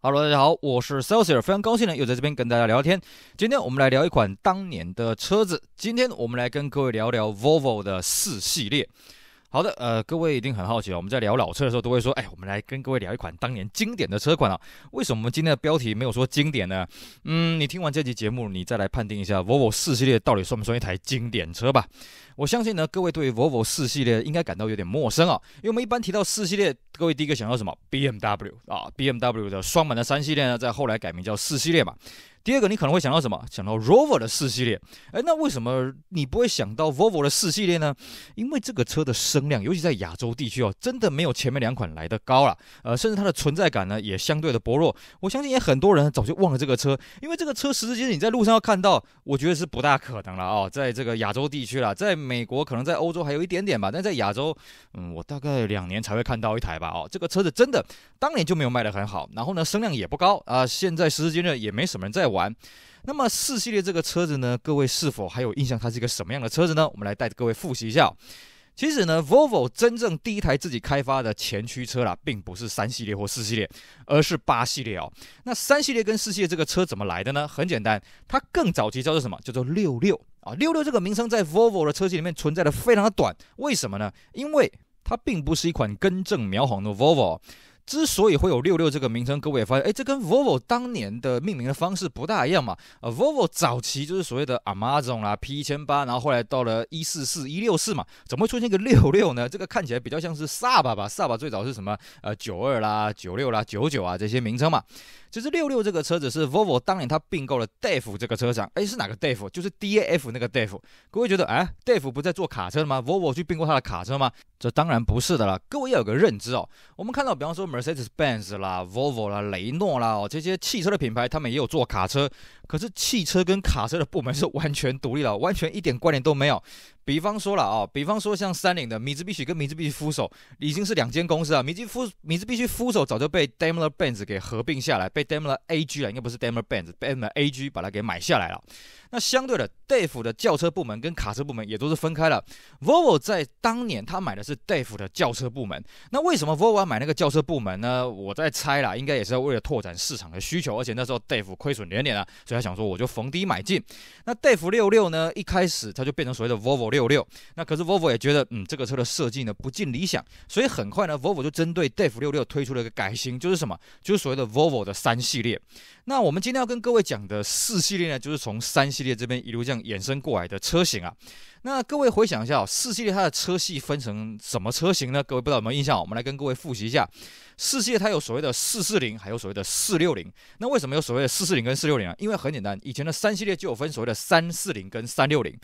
Hello，大家好，我是 Celsius，非常高兴呢，又在这边跟大家聊天。今天我们来聊一款当年的车子，今天我们来跟各位聊聊 Volvo 的四系列。好的，呃，各位一定很好奇啊。我们在聊老车的时候，都会说，哎，我们来跟各位聊一款当年经典的车款啊。为什么我们今天的标题没有说经典呢？嗯，你听完这期节目，你再来判定一下，v i v o 四系列到底算不算一台经典车吧？我相信呢，各位对 v i v o 四系列应该感到有点陌生啊，因为我们一般提到四系列，各位第一个想到什么？BMW 啊，BMW 的双门的三系列呢，在后来改名叫四系列嘛。第二个，你可能会想到什么？想到 r o v e r 的四系列。哎，那为什么你不会想到 Volvo 的四系列呢？因为这个车的声量，尤其在亚洲地区哦，真的没有前面两款来的高了。呃，甚至它的存在感呢，也相对的薄弱。我相信也很多人早就忘了这个车，因为这个车，实质上你在路上要看到，我觉得是不大可能了哦。在这个亚洲地区了，在美国可能在欧洲还有一点点吧，但在亚洲，嗯，我大概两年才会看到一台吧。哦，这个车子真的当年就没有卖得很好，然后呢，声量也不高啊。现在，实质上也没什么人在。玩，那么四系列这个车子呢？各位是否还有印象？它是一个什么样的车子呢？我们来带着各位复习一下。其实呢，Volvo 真正第一台自己开发的前驱车啦，并不是三系列或四系列，而是八系列哦。那三系列跟四系列这个车怎么来的呢？很简单，它更早期叫做什么？叫做六六啊。六六这个名称在 Volvo 的车型里面存在的非常的短，为什么呢？因为它并不是一款根正苗红的 Volvo。之所以会有六六这个名称，各位也发现，哎，这跟 Volvo 当年的命名的方式不大一样嘛。呃，Volvo 早期就是所谓的 Amazon 啦，P 一千八，然后后来到了一四四、一六四嘛，怎么会出现个六六呢？这个看起来比较像是 Saab 吧，Saab 最早是什么？呃，九二啦、九六啦、九九啊这些名称嘛。其实六六这个车子是 Volvo 当年他并购了 DAF 这个车厂，哎，是哪个 DAF？就是 DAF 那个 DAF。各位觉得，哎，DAF 不在做卡车吗？Volvo 去并购他的卡车吗？这当然不是的啦。各位要有个认知哦，我们看到比方说 Mercedes-Benz 啦，Volvo 啦，雷诺啦，这些汽车的品牌，他们也有做卡车。可是汽车跟卡车的部门是完全独立的，完全一点关联都没有。比方说了啊，比方说像三菱的米兹必须跟米兹必须扶手，已经是两间公司啊。米兹扶米兹必须扶手早就被 Daimler-Benz 给合并下来，被 Daimler AG 啊，应该不是 Daimler-Benz，Daimler AG 把它给买下来了。那相对的，d a v e 的轿车部门跟卡车部门也都是分开了。Volvo 在当年他买的是 Dave 的轿车部门。那为什么 Volvo 要买那个轿车部门呢？我在猜啦，应该也是为了拓展市场的需求。而且那时候 Dave 亏损连连啊，所以他想说我就逢低买进。那 Dave 六六呢，一开始它就变成所谓的 Volvo 六六。那可是 Volvo 也觉得，嗯，这个车的设计呢不尽理想，所以很快呢，Volvo 就针对 Dave 六六推出了一个改型，就是什么？就是所谓的 Volvo 的三系列。那我们今天要跟各位讲的四系列呢，就是从三系列这边一路这样衍生过来的车型啊。那各位回想一下，四系列它的车系分成什么车型呢？各位不知道有没有印象？我们来跟各位复习一下，四系列它有所谓的四四零，还有所谓的四六零。那为什么有所谓的四四零跟四六零啊？因为很简单，以前的三系列就有分所谓的三四零跟三六零。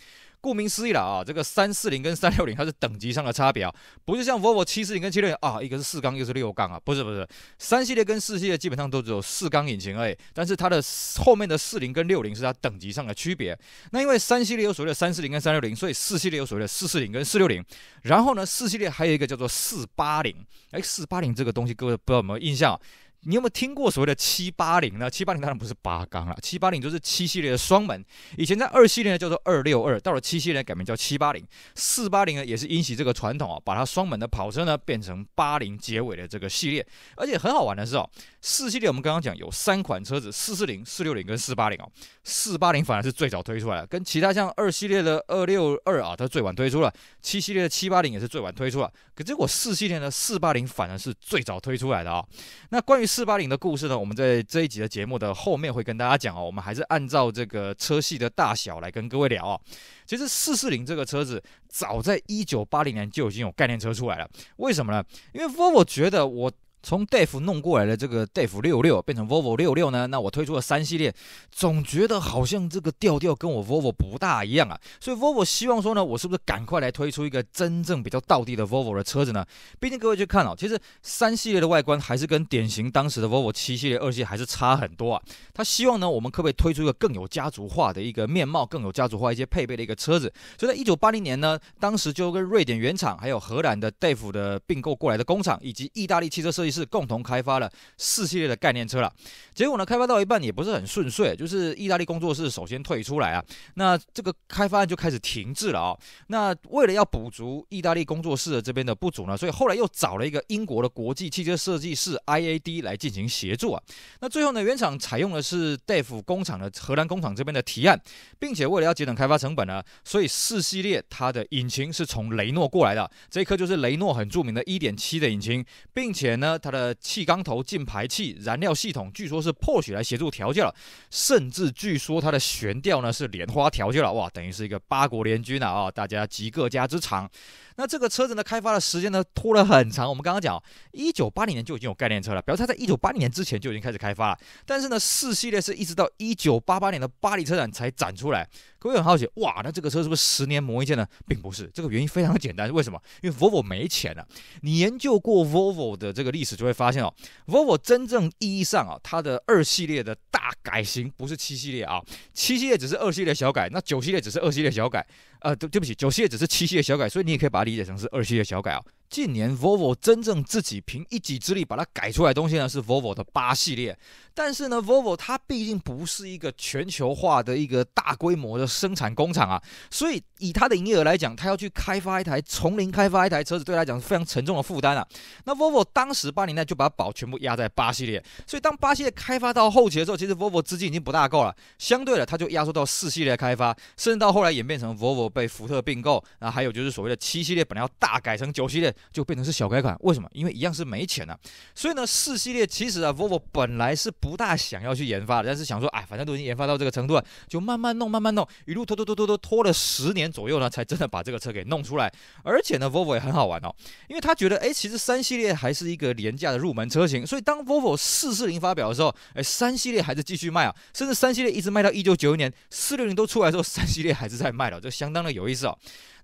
顾名思义了啊，这个三四零跟三六零它是等级上的差别啊，不是像 Volvo 七四零跟七六零啊，一个是四缸一个是六缸啊，不是不是，三系列跟四系列基本上都只有四缸引擎而已，但是它的后面的四零跟六零是它等级上的区别。那因为三系列有所谓的三四零跟三六零，所以四系列有所谓的四四零跟四六零，然后呢，四系列还有一个叫做四八零，哎，四八零这个东西各位不知道有没有印象？你有没有听过所谓的七八零呢？七八零当然不是八缸了，七八零就是七系列的双门。以前在二系列呢叫做二六二，到了七系列改名叫七八零。四八零呢也是因袭这个传统啊，把它双门的跑车呢变成八零结尾的这个系列。而且很好玩的是哦，四系列我们刚刚讲有三款车子：四四零、四六零跟四八零哦。四八零反而是最早推出来的，跟其他像二系列的二六二啊，它最晚推出了。七系列的七八零也是最晚推出了，可结果四系列的四八零反而是最早推出来的啊。那关于。四八零的故事呢，我们在这一集的节目的后面会跟大家讲哦。我们还是按照这个车系的大小来跟各位聊啊。其实四四零这个车子，早在一九八零年就已经有概念车出来了。为什么呢？因为沃 v o 觉得我。从 Dave 弄过来的这个 Dave 六六变成 Volvo 六六呢？那我推出了三系列，总觉得好像这个调调跟我 Volvo 不大一样啊。所以 Volvo 希望说呢，我是不是赶快来推出一个真正比较道地的 Volvo 的车子呢？毕竟各位去看哦，其实三系列的外观还是跟典型当时的 Volvo 七系列、二系还是差很多啊。他希望呢，我们可不可以推出一个更有家族化的一个面貌，更有家族化一些配备的一个车子？所以在一九八零年呢，当时就跟瑞典原厂、还有荷兰的 Dave 的并购过来的工厂，以及意大利汽车设计。是共同开发了四系列的概念车了，结果呢，开发到一半也不是很顺遂，就是意大利工作室首先退出来啊，那这个开发案就开始停滞了啊。那为了要补足意大利工作室的这边的不足呢，所以后来又找了一个英国的国际汽车设计师 IAD 来进行协作。那最后呢，原厂采用的是戴夫工厂的荷兰工厂这边的提案，并且为了要节省开发成本呢，所以四系列它的引擎是从雷诺过来的，这一颗就是雷诺很著名的1.7的引擎，并且呢。它的气缸头进排气燃料系统，据说是 p o s h 来协助调教了，甚至据说它的悬吊呢是莲花调教了，哇，等于是一个八国联军啊，大家集各家之长。那这个车子呢，开发的时间呢拖了很长。我们刚刚讲，一九八零年就已经有概念车了，表示它在一九八零年之前就已经开始开发了。但是呢，四系列是一直到一九八八年的巴黎车展才展出来。各位很好奇，哇，那这个车是不是十年磨一剑呢？并不是，这个原因非常简单，为什么？因为 Volvo 没钱了。你研究过 Volvo 的这个历史，就会发现哦，Volvo 真正意义上啊，它的二系列的大改型不是七系列啊，七系列只是二系列小改，那九系列只是二系列小改。呃，对对不起，九系也只是七系的小改，所以你也可以把它理解成是二系的小改啊。近年，Volvo 真正自己凭一己之力把它改出来东西呢，是 Volvo 的八系列。但是呢，Volvo 它毕竟不是一个全球化的一个大规模的生产工厂啊，所以以它的营业额来讲，它要去开发一台从零开发一台车子，对它来讲是非常沉重的负担啊。那 Volvo 当时八年代就把宝全部压在八系列，所以当八系列开发到后期的时候，其实 Volvo 资金已经不大够了。相对的，它就压缩到四系列开发，甚至到后来演变成 Volvo 被福特并购，啊，还有就是所谓的七系列本来要大改成九系列。就变成是小改款，为什么？因为一样是没钱啊。所以呢，四系列其实啊，Volvo 本来是不大想要去研发的，但是想说啊，反正都已经研发到这个程度了，就慢慢弄，慢慢弄，一路拖拖拖拖拖，拖了十年左右呢，才真的把这个车给弄出来。而且呢，Volvo 也很好玩哦，因为他觉得哎，其实三系列还是一个廉价的入门车型，所以当 Volvo 四四零发表的时候，哎，三系列还是继续卖啊，甚至三系列一直卖到一九九一年四六零都出来之后，三系列还是在卖的，这相当的有意思哦。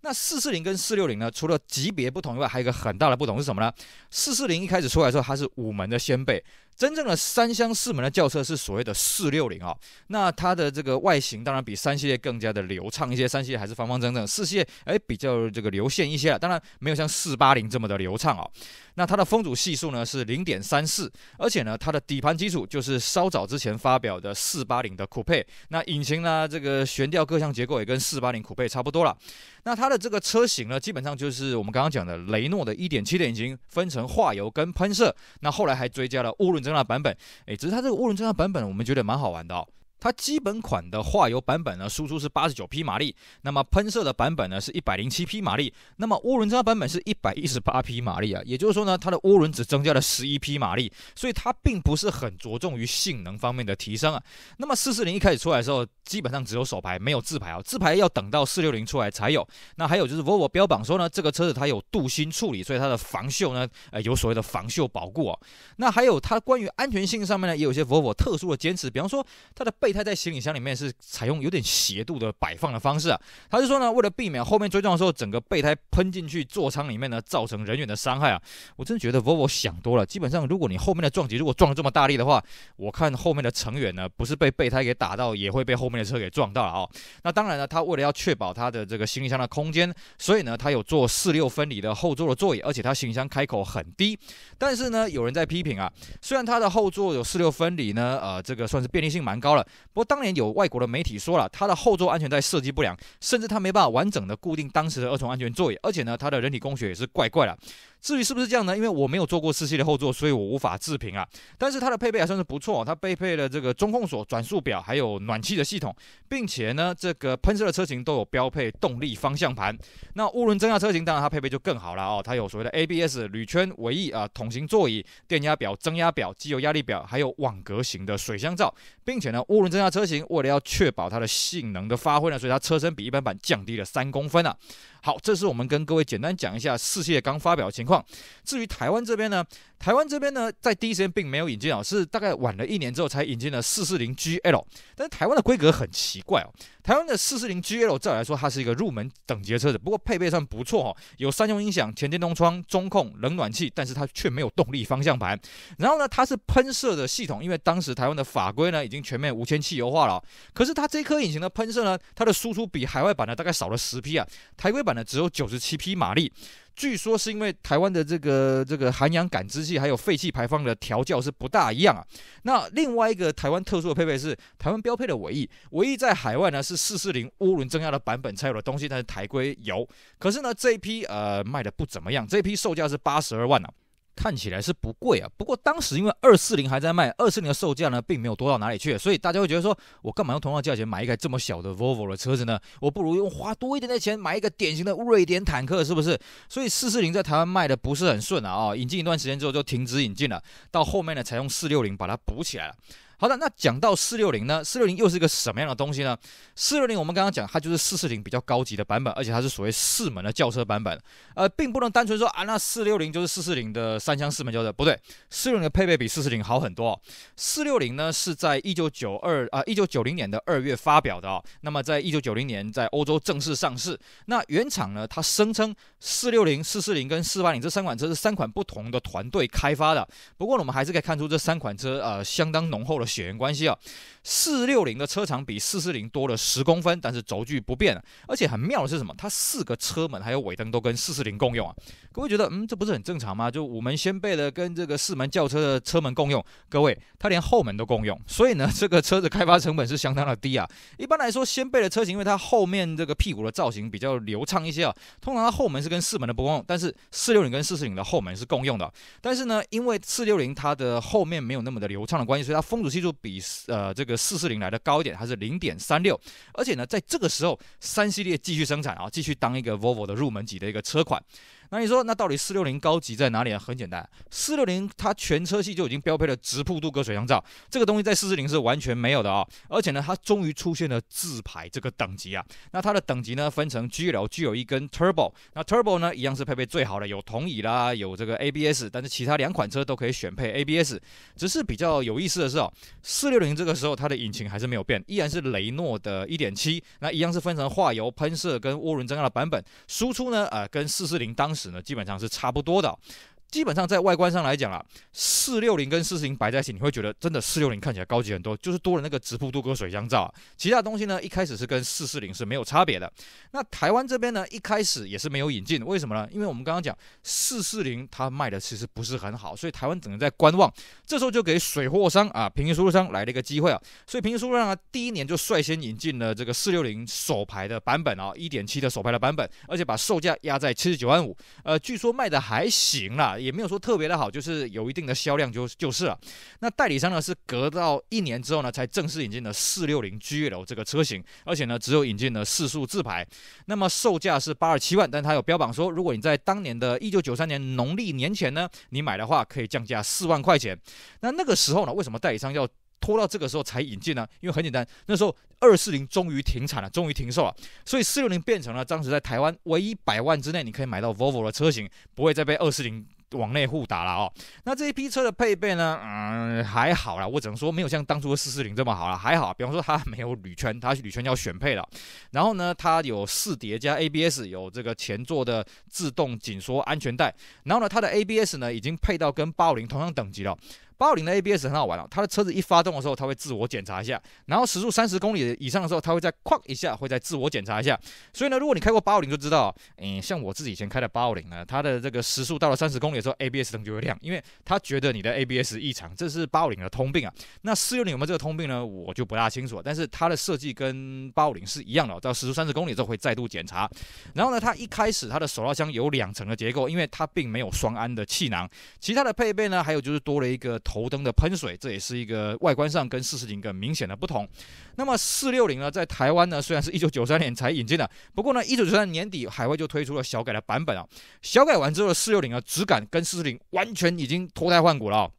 那四四零跟四六零呢？除了级别不同以外，还有一个很大的不同是什么呢？四四零一开始出来的时候，它是五门的先辈。真正的三厢四门的轿车是所谓的四六零啊，那它的这个外形当然比三系列更加的流畅一些，三系列还是方方正正，四系列哎比较这个流线一些，当然没有像四八零这么的流畅啊。那它的风阻系数呢是零点三四，而且呢它的底盘基础就是稍早之前发表的四八零的酷配，那引擎呢这个悬吊各项结构也跟四八零酷配差不多了。那它的这个车型呢基本上就是我们刚刚讲的雷诺的一点七点引擎分成化油跟喷射，那后来还追加了涡轮增。正常版本，哎，只是它这个涡轮增压版本，我们觉得蛮好玩的。它基本款的化油版本呢，输出是八十九匹马力；那么喷射的版本呢，是一百零七匹马力；那么涡轮增压版本是一百一十八匹马力啊。也就是说呢，它的涡轮只增加了十一匹马力，所以它并不是很着重于性能方面的提升啊。那么四四零一开始出来的时候，基本上只有手牌，没有自牌啊，自牌要等到四六零出来才有。那还有就是 Volvo 标榜说呢，这个车子它有镀锌处理，所以它的防锈呢，呃，有所谓的防锈保护。那还有它关于安全性上面呢，也有一些 Volvo 特殊的坚持，比方说它的背。备胎在行李箱里面是采用有点斜度的摆放的方式啊。他是说呢，为了避免后面追撞的时候，整个备胎喷进去座舱里面呢，造成人员的伤害啊。我真的觉得沃 v o 想多了。基本上，如果你后面的撞击如果撞这么大力的话，我看后面的成员呢，不是被备胎给打到，也会被后面的车给撞到了啊。那当然呢，他为了要确保他的这个行李箱的空间，所以呢，他有做四六分离的后座的座椅，而且他行李箱开口很低。但是呢，有人在批评啊，虽然他的后座有四六分离呢，呃，这个算是便利性蛮高了。不过当年有外国的媒体说了，它的后座安全带设计不良，甚至它没办法完整的固定当时的儿童安全座椅，而且呢，它的人体工学也是怪怪的。至于是不是这样呢？因为我没有做过四系的后座，所以我无法置评啊。但是它的配备还算是不错，它配备了这个中控锁、转速表，还有暖气的系统，并且呢，这个喷射的车型都有标配动力方向盘。那涡轮增压车型当然它配备就更好了哦，它有所谓的 ABS、铝圈、尾翼啊、桶型座椅、电压表、增压表、机油压力表，还有网格型的水箱罩，并且呢，涡轮增压车型为了要确保它的性能的发挥呢，所以它车身比一般版降低了三公分啊。好，这是我们跟各位简单讲一下四系刚发表的情况。况，至于台湾这边呢，台湾这边呢，在第一时间并没有引进啊，是大概晚了一年之后才引进了四四零 GL。但是台湾的规格很奇怪哦，台湾的四四零 GL，理来说它是一个入门等级车子，不过配备上不错哦，有三用音响、前电动窗、中控、冷暖气，但是它却没有动力方向盘。然后呢，它是喷射的系统，因为当时台湾的法规呢已经全面无铅汽油化了，可是它这颗引擎的喷射呢，它的输出比海外版呢大概少了十匹啊，台规版呢只有九十七匹马力。据说是因为台湾的这个这个含氧感知器还有废气排放的调教是不大一样啊。那另外一个台湾特殊的配备是台湾标配的尾翼，尾翼在海外呢是440涡轮增压的版本才有的东西，但是台规有。可是呢这一批呃卖的不怎么样，这一批售价是八十二万呢。看起来是不贵啊，不过当时因为二四零还在卖，二四零的售价呢并没有多到哪里去，所以大家会觉得说，我干嘛用同样价钱买一个这么小的 Volvo 的车子呢？我不如用花多一点的钱买一个典型的瑞典坦克，是不是？所以四四零在台湾卖的不是很顺啊，啊，引进一段时间之后就停止引进了，到后面呢才用四六零把它补起来了。好的，那讲到四六零呢？四六零又是一个什么样的东西呢？四六零我们刚刚讲，它就是四四零比较高级的版本，而且它是所谓四门的轿车版本。呃，并不能单纯说啊，那四六零就是四四零的三厢四门轿车，不对，四六零的配备比四四零好很多。四六零呢是在一九九二啊，一九九零年的二月发表的哦，那么在一九九零年在欧洲正式上市。那原厂呢，它声称四六零、四四零跟四八零这三款车是三款不同的团队开发的。不过呢，我们还是可以看出这三款车呃，相当浓厚的。血缘关系啊，四六零的车长比四四零多了十公分，但是轴距不变。而且很妙的是什么？它四个车门还有尾灯都跟四四零共用啊。各位觉得，嗯，这不是很正常吗？就我们先辈的跟这个四门轿车的车门共用，各位，它连后门都共用。所以呢，这个车子开发成本是相当的低啊。一般来说，先背的车型，因为它后面这个屁股的造型比较流畅一些啊，通常它后门是跟四门的不共用，但是四六零跟四四零的后门是共用的。但是呢，因为四六零它的后面没有那么的流畅的关系，所以它风阻系。就比呃这个四四零来的高一点，它是零点三六，而且呢，在这个时候，三系列继续生产啊，继续当一个 Volvo 的入门级的一个车款。那你说，那到底四六零高级在哪里呢？很简单，四六零它全车系就已经标配了直瀑镀铬水箱罩，这个东西在四四零是完全没有的啊！而且呢，它终于出现了自排这个等级啊。那它的等级呢，分成 GL 具有一根 Turbo，那 Turbo 呢，一样是配备最好的，有同椅啦，有这个 ABS，但是其他两款车都可以选配 ABS。只是比较有意思的是哦，四六零这个时候它的引擎还是没有变，依然是雷诺的一点七，那一样是分成化油喷射跟涡轮增压的版本，输出呢，呃，跟四四零当。呢，基本上是差不多的。基本上在外观上来讲啊，四六零跟四四零摆在一起，你会觉得真的四六零看起来高级很多，就是多了那个直瀑镀铬水箱罩。其他东西呢，一开始是跟四四零是没有差别的。那台湾这边呢，一开始也是没有引进，为什么呢？因为我们刚刚讲四四零它卖的其实不是很好，所以台湾只能在观望。这时候就给水货商啊、平行输入商来了一个机会啊，所以平行输入商啊，第一年就率先引进了这个四六零首排的版本啊，一点七的首排的版本，而且把售价压在七十九万五，呃，据说卖的还行啦。也没有说特别的好，就是有一定的销量就就是了。那代理商呢是隔到一年之后呢才正式引进了四六零 GL 这个车型，而且呢只有引进了四速自排。那么售价是八二七万，但它有标榜说，如果你在当年的一九九三年农历年前呢你买的话，可以降价四万块钱。那那个时候呢，为什么代理商要拖到这个时候才引进呢？因为很简单，那时候二四零终于停产了，终于停售了，所以四六零变成了当时在台湾唯一百万之内你可以买到 Volvo 的车型，不会再被二四零。往内互打了哦，那这一批车的配备呢，嗯，还好啦，我只能说没有像当初的四四零这么好了，还好，比方说它没有铝圈，它铝圈要选配了，然后呢，它有四叠加 ABS，有这个前座的自动紧缩安全带，然后呢，它的 ABS 呢已经配到跟八五零同样等级了。850的 ABS 很好玩哦，它的车子一发动的时候，它会自我检查一下，然后时速三十公里以上的时候，它会再哐”一下，会再自我检查一下。所以呢，如果你开过850就知道，嗯，像我自己以前开的850呢，它的这个时速到了三十公里的时候，ABS 灯就会亮，因为它觉得你的 ABS 异常，这是850的通病啊。那四六零有没有这个通病呢？我就不大清楚。但是它的设计跟850是一样的，到时速三十公里之后会再度检查。然后呢，它一开始它的手套箱有两层的结构，因为它并没有双安的气囊。其他的配备呢，还有就是多了一个。头灯的喷水，这也是一个外观上跟四十零更明显的不同。那么四六零呢，在台湾呢虽然是一九九三年才引进的，不过呢一九九三年底海外就推出了小改的版本啊。小改完之后的四六零啊，质感跟四十零完全已经脱胎换骨了。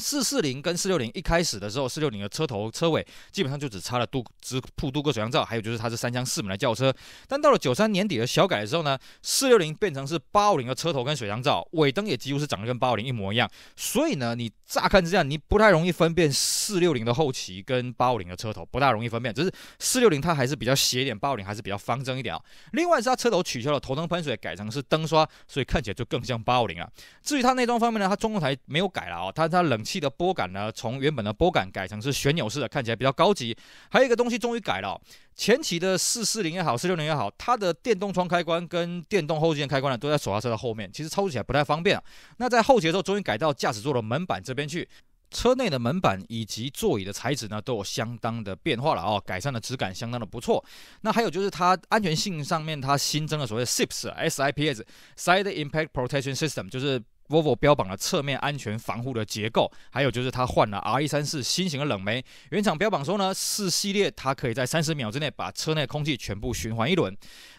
四四零跟四六零一开始的时候，四六零的车头车尾基本上就只差了镀只铺镀铬水箱罩，还有就是它是三厢四门的轿车。但到了九三年底的小改的时候呢，四六零变成是八五零的车头跟水箱罩，尾灯也几乎是长得跟八五零一模一样。所以呢，你乍看之下你不太容易分辨四六零的后期跟八五零的车头，不大容易分辨。只是四六零它还是比较斜一点，八五零还是比较方正一点啊。另外是它车头取消了头灯喷水，改成是灯刷，所以看起来就更像八五零了。至于它内装方面呢，它中控台没有改了啊，它它冷。气的拨杆呢，从原本的拨杆改成是旋钮式的，看起来比较高级。还有一个东西终于改了，前期的四四零也好，四六零也好，它的电动窗开关跟电动后视镜开关呢，都在手刹车的后面，其实操作起来不太方便。那在后期的时候，终于改到驾驶座的门板这边去。车内的门板以及座椅的材质呢，都有相当的变化了哦，改善的质感相当的不错。那还有就是它安全性上面，它新增了所谓的 SIPS SIPS Side Impact Protection System，就是。Volvo 标榜了侧面安全防护的结构，还有就是它换了 R 一三四新型的冷媒。原厂标榜说呢，四系列它可以在三十秒之内把车内空气全部循环一轮。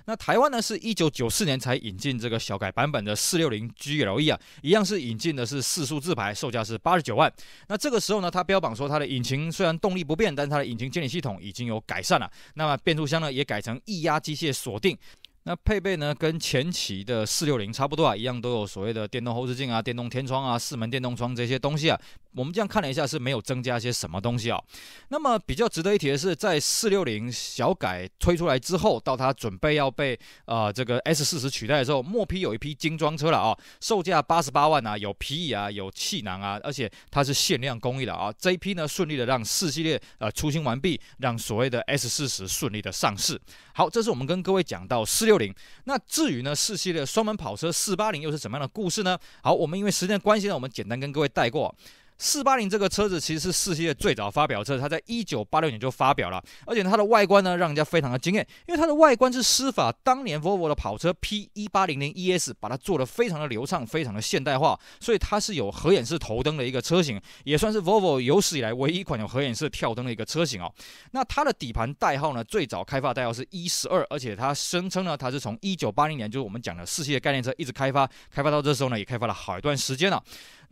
那台湾呢，是一九九四年才引进这个小改版本的四六零 GLE 啊，一样是引进的是四速自排，售价是八十九万。那这个时候呢，它标榜说它的引擎虽然动力不变，但是它的引擎监理系统已经有改善了。那么变速箱呢，也改成液压机械锁定。那配备呢，跟前期的四六零差不多啊，一样都有所谓的电动后视镜啊、电动天窗啊、四门电动窗这些东西啊。我们这样看了一下，是没有增加些什么东西啊。那么比较值得一提的是，在四六零小改推出来之后，到它准备要被呃这个 S 四十取代的时候，末批有一批精装车了啊，售价八十八万啊，有皮椅啊，有气囊啊，而且它是限量工艺的啊。这一批呢，顺利的让四系列呃出行完毕，让所谓的 S 四十顺利的上市。好，这是我们跟各位讲到四六零。那至于呢，四系列双门跑车四八零又是怎么样的故事呢？好，我们因为时间关系呢，我们简单跟各位带过。四八零这个车子其实是四系列最早发表车，它在一九八六年就发表了，而且它的外观呢让人家非常的惊艳，因为它的外观是施法当年 Volvo 的跑车 P 一八零零 ES 把它做的非常的流畅，非常的现代化，所以它是有核眼式头灯的一个车型，也算是 Volvo 有史以来唯一一款有核眼式跳灯的一个车型哦。那它的底盘代号呢，最早开发代号是一十二，而且它声称呢，它是从一九八零年就是我们讲的四系列概念车一直开发，开发到这时候呢也开发了好一段时间了。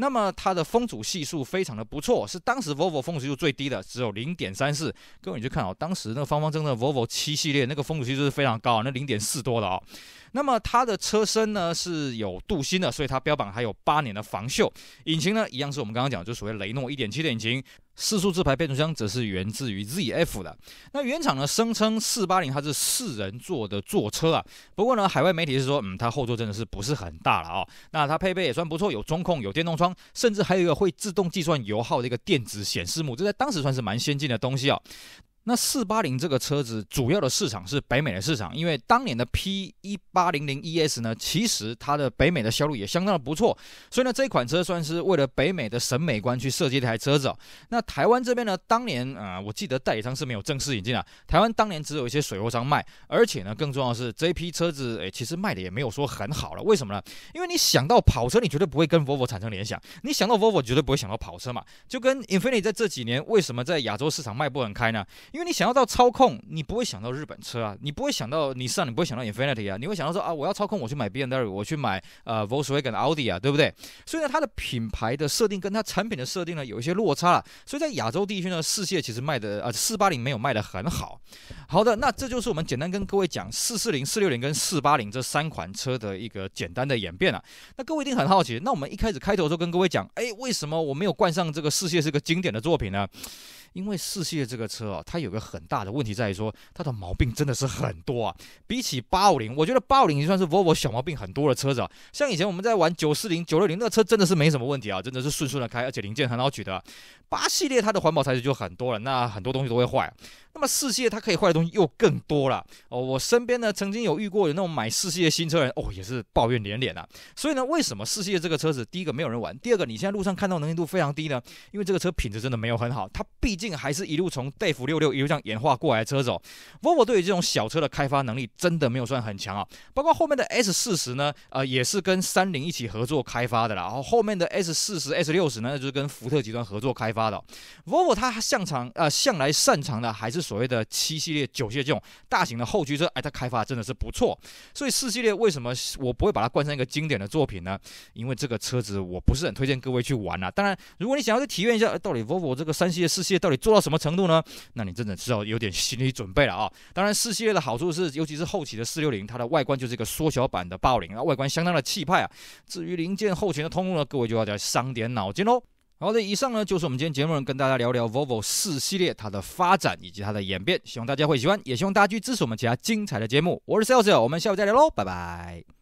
那么它的风阻系数。非常的不错，是当时 Volvo 风阻系数最低的，只有零点三四。各位你就看哦，当时那个方方正正 Volvo 七系列那个风阻系数是非常高啊，那零点四多的哦。那么它的车身呢是有镀锌的，所以它标榜还有八年的防锈。引擎呢，一样是我们刚刚讲，就是所谓雷诺一点七的引擎。四速自排变速箱则是源自于 ZF 的。那原厂呢声称四八零它是四人座的座车啊，不过呢海外媒体是说，嗯，它后座真的是不是很大了啊。那它配备也算不错，有中控、有电动窗，甚至还有一个会自动计算油耗的一个电子显示幕，这在当时算是蛮先进的东西哦。那四八零这个车子主要的市场是北美的市场，因为当年的 P 一八零零 ES 呢，其实它的北美的销路也相当的不错，所以呢这款车算是为了北美的审美观去设计这台车子。那台湾这边呢，当年啊，我记得代理商是没有正式引进的，台湾当年只有一些水货商卖，而且呢，更重要的是这批车子，诶，其实卖的也没有说很好了。为什么呢？因为你想到跑车，你绝对不会跟 v 沃 v o 产生联想；你想到 v 沃 v o 绝对不会想到跑车嘛。就跟 Infini 在这几年为什么在亚洲市场卖不很开呢？因因为你想要到操控，你不会想到日本车啊，你不会想到你上，你不会想到 Infinity 啊，你会想到说啊，我要操控，我去买 b e n d l e 我去买呃 Volkswagen Audi 啊，对不对？所以呢，它的品牌的设定跟它产品的设定呢，有一些落差了。所以在亚洲地区呢，四系其实卖的啊，四八零没有卖的很好。好的，那这就是我们简单跟各位讲四四零、四六零跟四八零这三款车的一个简单的演变了。那各位一定很好奇，那我们一开始开头时就跟各位讲，哎，为什么我没有冠上这个四系是个经典的作品呢？因为四系的这个车啊，它有个很大的问题在于说，它的毛病真的是很多啊。比起八五零，我觉得八五零也算是 Volvo 小毛病很多的车子啊。像以前我们在玩九四零、九六零那车，真的是没什么问题啊，真的是顺顺的开，而且零件很好取的。八系列它的环保材质就很多了，那很多东西都会坏。那么四系它可以坏的东西又更多了哦。我身边呢曾经有遇过有那种买四系的新车人哦，也是抱怨连连啊。所以呢，为什么四系的这个车子，第一个没有人玩，第二个你现在路上看到能见度非常低呢？因为这个车品质真的没有很好，它毕竟还是一路从 d a v f 六六一路这样演化过来的车走。Volvo 对于这种小车的开发能力真的没有算很强啊。包括后面的 S 四十呢，呃，也是跟三菱一起合作开发的啦。然后后面的 S 四十、S 六十呢，就是跟福特集团合作开发的。Volvo 它向长呃向来擅长的还是。所谓的七系列、九系列这种大型的后驱车，哎，它开发真的是不错。所以四系列为什么我不会把它冠上一个经典的作品呢？因为这个车子我不是很推荐各位去玩啊。当然，如果你想要去体验一下，到底 Volvo 这个三系列、四系列到底做到什么程度呢？那你真的需要有点心理准备了啊。当然，四系列的好处是，尤其是后期的四六零，它的外观就是一个缩小版的豹领啊，外观相当的气派啊。至于零件后勤的通路呢，各位就要再伤点脑筋喽。好的，以上呢就是我们今天节目跟大家聊聊 Volvo 四系列它的发展以及它的演变，希望大家会喜欢，也希望大家去支持我们其他精彩的节目。我是 s a l e s 我们下回再聊喽，拜拜。